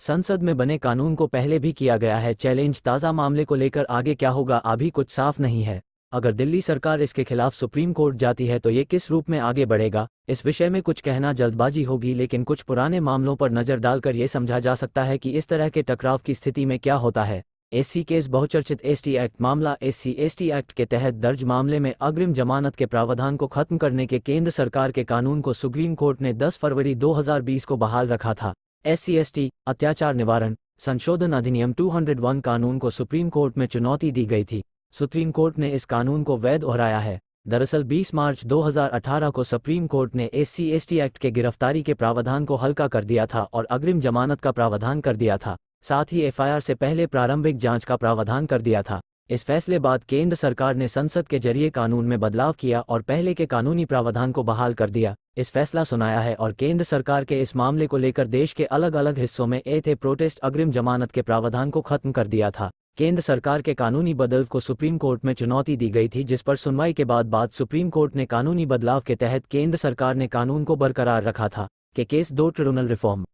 संसद में बने कानून को पहले भी किया गया है चैलेंज ताज़ा मामले को लेकर आगे क्या होगा अभी कुछ साफ नहीं है अगर दिल्ली सरकार इसके खिलाफ सुप्रीम कोर्ट जाती है तो ये किस रूप में आगे बढ़ेगा इस विषय में कुछ कहना जल्दबाजी होगी लेकिन कुछ पुराने मामलों पर नज़र डालकर ये समझा जा सकता है कि इस तरह के टकराव की स्थिति में क्या होता है एससी केस बहुचर्चित एसटी एक्ट मामला एससी एसटी एक्ट के तहत दर्ज मामले में अग्रिम जमानत के प्रावधान को खत्म करने के केंद्र सरकार के कानून को सुप्रीम कोर्ट ने 10 फरवरी 2020 को बहाल रखा था एससीएसटी अत्याचार निवारण संशोधन अधिनियम 201 कानून को सुप्रीम कोर्ट में चुनौती दी गई थी सुप्रीम कोर्ट ने इस कानून को वैध दोहराया है दरअसल 20 मार्च 2018 को सुप्रीम कोर्ट ने एस सी एक्ट के गिरफ्तारी के प्रावधान को हल्का कर दिया था और अग्रिम जमानत का प्रावधान कर दिया था साथ ही एफआईआर से पहले प्रारंभिक जांच का प्रावधान कर दिया था इस फैसले बाद केंद्र सरकार ने संसद के जरिए कानून में बदलाव किया और पहले के कानूनी प्रावधान को बहाल कर दिया इस फैसला सुनाया है और केंद्र सरकार के इस मामले को लेकर देश के अलग अलग हिस्सों में ए थे प्रोटेस्ट अग्रिम जमानत के प्रावधान को खत्म कर दिया था केंद्र सरकार के कानूनी बदल को सुप्रीम कोर्ट में चुनौती दी गई थी जिस पर सुनवाई के बाद बाद सुप्रीम कोर्ट ने कानूनी बदलाव के तहत केंद्र सरकार ने कानून को बरकरार रखा था के केस दो ट्रिब्यूनल रिफॉर्म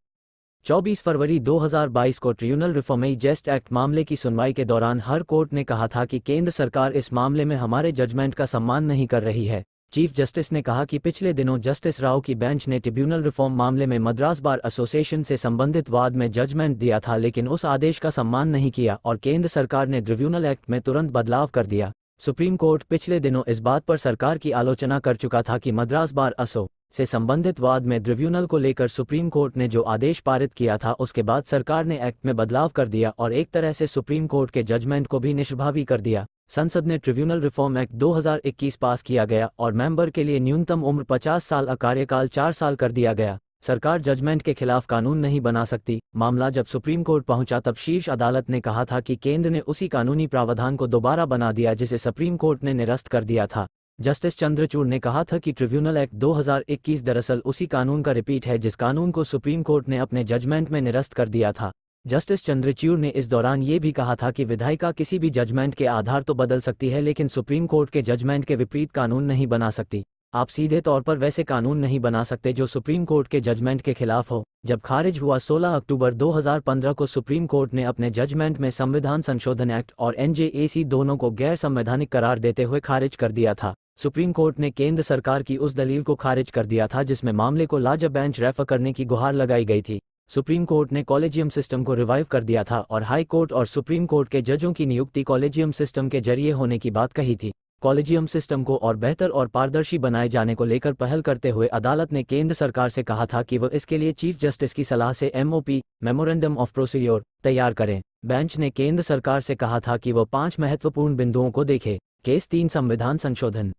24 फरवरी 2022 को ट्रिब्यूनल रिफॉर्मई जेस्ट एक्ट मामले की सुनवाई के दौरान हर कोर्ट ने कहा था कि केंद्र सरकार इस मामले में हमारे जजमेंट का सम्मान नहीं कर रही है चीफ जस्टिस ने कहा कि पिछले दिनों जस्टिस राव की बेंच ने ट्रिब्यूनल रिफॉर्म मामले में मद्रास बार एसोसिएशन से संबंधित वाद में जजमेंट दिया था लेकिन उस आदेश का सम्मान नहीं किया और केंद्र सरकार ने ट्रिब्यूनल एक्ट में तुरंत बदलाव कर दिया सुप्रीम कोर्ट पिछले दिनों इस बात पर सरकार की आलोचना कर चुका था कि मद्रास बार असो से संबंधित वाद में ट्रिब्यूनल को लेकर सुप्रीम कोर्ट ने जो आदेश पारित किया था उसके बाद सरकार ने एक्ट में बदलाव कर दिया और एक तरह से सुप्रीम कोर्ट के जजमेंट को भी निष्भावी कर दिया संसद ने ट्रिब्यूनल रिफॉर्म एक्ट 2021 पास किया गया और मेंबर के लिए न्यूनतम उम्र 50 साल का कार्यकाल चार साल कर दिया गया सरकार जजमेंट के खिलाफ कानून नहीं बना सकती मामला जब सुप्रीम कोर्ट पहुंचा तब शीर्ष अदालत ने कहा था कि केंद्र ने उसी कानूनी प्रावधान को दोबारा बना दिया जिसे सुप्रीम कोर्ट ने निरस्त कर दिया था जस्टिस चंद्रचूड़ ने कहा था कि ट्रिब्यूनल एक्ट 2021 दरअसल उसी कानून का रिपीट है जिस कानून को सुप्रीम कोर्ट ने अपने जजमेंट में निरस्त कर दिया था जस्टिस चंद्रचूड़ ने इस दौरान ये भी कहा था कि विधायिका किसी भी जजमेंट के आधार तो बदल सकती है लेकिन सुप्रीम कोर्ट के जजमेंट के विपरीत कानून नहीं बना सकती आप सीधे तौर पर वैसे कानून नहीं बना सकते जो सुप्रीम कोर्ट के जजमेंट के खिलाफ हो जब खारिज हुआ 16 अक्टूबर 2015 को सुप्रीम कोर्ट ने अपने जजमेंट में संविधान संशोधन एक्ट और एनजेएसी दोनों को गैर संवैधानिक करार देते हुए खारिज कर दिया था सुप्रीम कोर्ट ने केंद्र सरकार की उस दलील को खारिज कर दिया था जिसमें मामले को लाजब बेंच रेफर करने की गुहार लगाई गई थी सुप्रीम कोर्ट ने कॉलेजियम सिस्टम को रिवाइव कर दिया था और हाई कोर्ट और सुप्रीम कोर्ट के जजों की नियुक्ति कॉलेजियम सिस्टम के जरिए होने की बात कही थी कॉलेजियम सिस्टम को और बेहतर और पारदर्शी बनाए जाने को लेकर पहल करते हुए अदालत ने केंद्र सरकार से कहा था कि वह इसके लिए चीफ जस्टिस की सलाह से एमओपी मेमोरेंडम ऑफ प्रोसीड्योर तैयार करें बेंच ने केंद्र सरकार से कहा था कि वह पांच महत्वपूर्ण बिंदुओं को देखे केस तीन संविधान संशोधन